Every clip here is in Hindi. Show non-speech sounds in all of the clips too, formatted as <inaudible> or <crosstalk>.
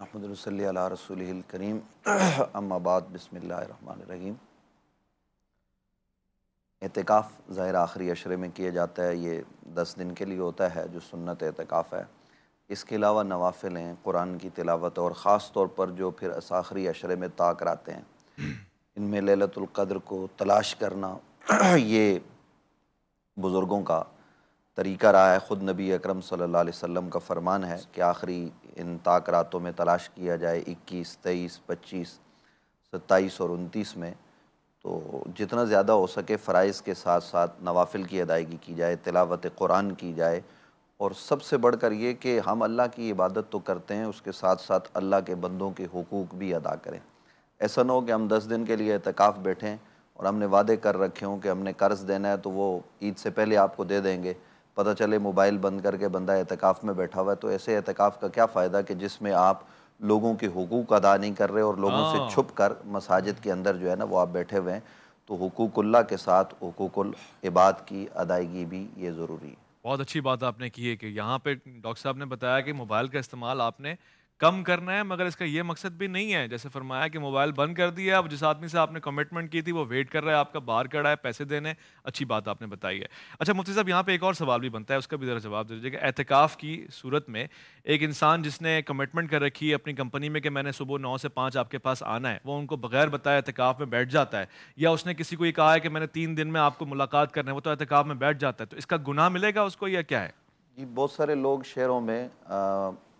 अहमदल रसूल करीम अम्माबाद बसमीम एहतिकाफ़ ज़ाहिर आखिरी अशरे में किया जाता है ये दस दिन के लिए होता है जो सुन्नत एहतिकाफ़ है इसके अलावा नवाफिल हैं कुरान की तिलावत और ख़ास तौर पर जो फिर आखिरी अशरे में ताक कराते हैं इनमें ललतुल्क़द्र को तलाश करना <clears throat> ये बुज़ुर्गों का तरीका रहा है ख़ुद नबी अकरम सल्लल्लाहु अलैहि वसल्लम का फ़रमान है कि आखिरी इन ताक रातों में तलाश किया जाए इक्कीस तेईस पच्चीस सत्ताईस और उनतीस में तो जितना ज़्यादा हो सके फ़राइज़ के साथ साथ नवाफिल की अदायगी की जाए तिलावत कुरान की जाए और सबसे बढ़ कर ये कि हम अल्लाह की इबादत तो करते हैं उसके साथ साथ अल्लाह के बंदों के हकूक़ भी अदा करें ऐसा ना हो कि हम दस दिन के लिए एहतिकाफ़ बैठें और हमने वादे कर रखे हों कि हमने कर्ज़ देना है तो वो ईद से पहले आपको दे देंगे पता चले मोबाइल बंद करके बंदा एहतिकाफ़ में बैठा हुआ है तो ऐसे एहतिकाफ़ का क्या फ़ायदा कि जिसमें आप लोगों के हकूक़ अदा नहीं कर रहे और लोगों से हाँ। छुप कर मसाजिद के अंदर जो है ना वो आप बैठे हुए हैं तो हकूकुल्ला के साथ हकूकुल इबाद की अदायगी भी ये ज़रूरी है बहुत अच्छी बात आपने की है कि यहाँ पे डॉक्टर साहब ने बताया कि मोबाइल का इस्तेमाल आपने कम करना है मगर इसका यह मकसद भी नहीं है जैसे फरमाया कि मोबाइल बंद कर दिया अब जिस आदमी से आपने कमिटमेंट की थी वो वेट कर रहा है आपका बाहर खड़ा है पैसे देने अच्छी बात आपने बताई है अच्छा मुफ्ती साहब यहाँ पे एक और सवाल भी बनता है उसका भी ज़रा जवाब दे दीजिएगा एहतिकाफ़ की सूरत में एक इंसान जिसने कमिटमेंट कर रखी है अपनी कंपनी में कि मैंने सुबह नौ से पाँच आपके पास आना है वो उनको बगैर बताए एहतिकाफ़ में बैठ जाता है या उसने किसी को ये कहा है कि मैंने तीन दिन में आपको मुलाकात करना है वो तो एहतिकाफ़ में बैठ जाता है तो इसका गुनाह मिलेगा उसको या क्या है जी बहुत सारे लोग शहरों में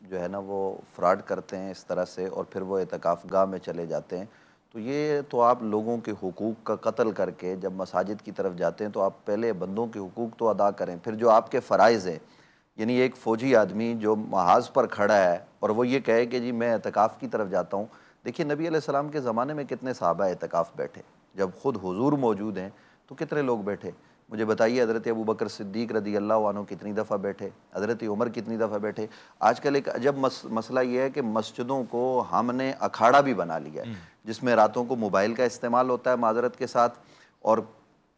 जो है ना वो फ्रॉड करते हैं इस तरह से और फिर वो एतकाफ़ गाह में चले जाते हैं तो ये तो आप लोगों के हकूक़ का कत्ल करके जब मसाजिद की तरफ जाते हैं तो आप पहले बंदों के हकूक़ तो अदा करें फिर जो आपके फ़रज़ हैं यानी एक फ़ौजी आदमी जो महाज पर खड़ा है और वो ये कहे कि जी मैं एतकाफ़ की तरफ जाता हूँ देखिए नबी सलाम के ज़माने में कितने साहबा एतकाफ़ बैठे जब ख़ुद हुजूर मौजूद हैं तो कितने लोग बैठे मुझे बताइए हज़रत अबू बकर सिद्दीक रदी अल्लाह कितनी दफ़ा बैठे हज़रत उमर कितनी दफ़ा बैठे आजकल एक अजब मस, मसला यह है कि मस्जिदों को हमने अखाड़ा भी बना लिया है हम्म। जिसमें रातों को मोबाइल का इस्तेमाल होता है माजरत के साथ और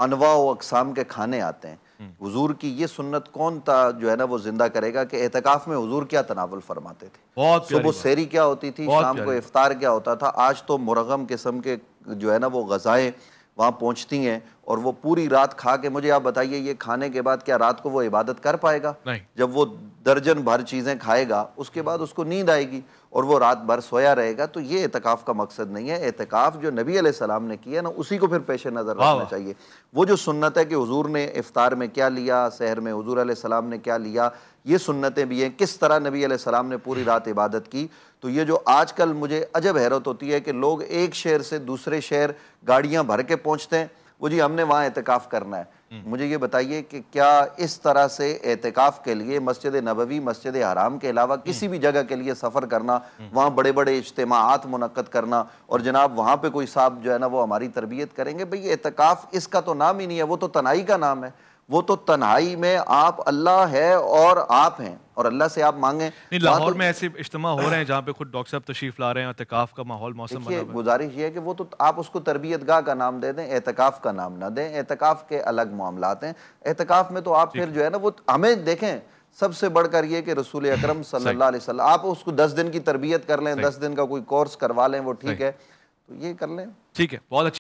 अनवा अकसाम के खाने आते हैं हम्म। हुजूर की ये सुन्नत कौन था जो है ना वो जिंदा करेगा कि एहतकाफ में हुजूर क्या तनावल फरमाते थे सुबह सेरी क्या होती थी शाम को इफ्तार क्या होता था आज तो मुरगम किस्म के जो है ना वो गजाएं वहाँ पहुँचती हैं और वो पूरी रात खा के मुझे आप बताइए ये खाने के बाद क्या रात को वो इबादत कर पाएगा नहीं जब वो दर्जन भर चीज़ें खाएगा उसके हम्म। बाद उसको नींद आएगी और वो रात भर सोया रहेगा तो ये एहतकाफ़ का मकसद नहीं है एहतिकाफ जो नबी सलाम ने किया ना उसी को फिर पेश नज़र रखना चाहिए वो जो सुन्नत है कि हजूर ने इफ़ार में क्या लिया शहर में हजूर सलाम ने क्या लिया ये सुन्नतें भी हैं किस तरह नबी सलाम ने पूरी रात इबादत की तो ये जो आजकल मुझे अजब हैरत होती है कि लोग एक शहर से दूसरे शहर गाड़ियाँ भर के पहुँचते हैं वो जी हमने वहाँ एहतिकाफ़ करना है हम्म। मुझे ये बताइए कि क्या इस तरह से एहतिकाफ़ के लिए मस्जिद नबवी मस्जिद हराम के अलावा हम्म। किसी भी जगह के लिए सफ़र करना हम्म। वहाँ बड़े बड़े इज्तमात मुनद करना और जनाब वहाँ पे कोई साहब जो है ना वो हमारी तरबियत करेंगे भाई एहतिकाफ़ इसका तो नाम ही नहीं है वो तो तनाई का नाम है वो तो तनाई में आप अल्लाह है और आप हैं और अल्लाह से आप मांगे लाहौर में ऐसे इज्तम हो रहे हैं जहाँ पे खुद डॉक्टर साहब तशीफ ला रहे हैं एहतिकाफ का माहौल मौसम बना गुजारिश ये है कि वो तो आप उसको तरबियत गाह का नाम दे दें एहतिकाफ का नाम ना दें एहतिकाफ के अलग मामला हैं एहतिकाफ में तो आप फिर जो है ना वो हमें देखें सबसे बढ़कर ये कि रसूल अकरम <coughs> सल्लल्लाहु अलैहि वसल्लम आप उसको दस दिन की तरबियत कर लें दस दिन का कोई कोर्स करवा लें वो ठीक है तो ये कर लें ठीक है बहुत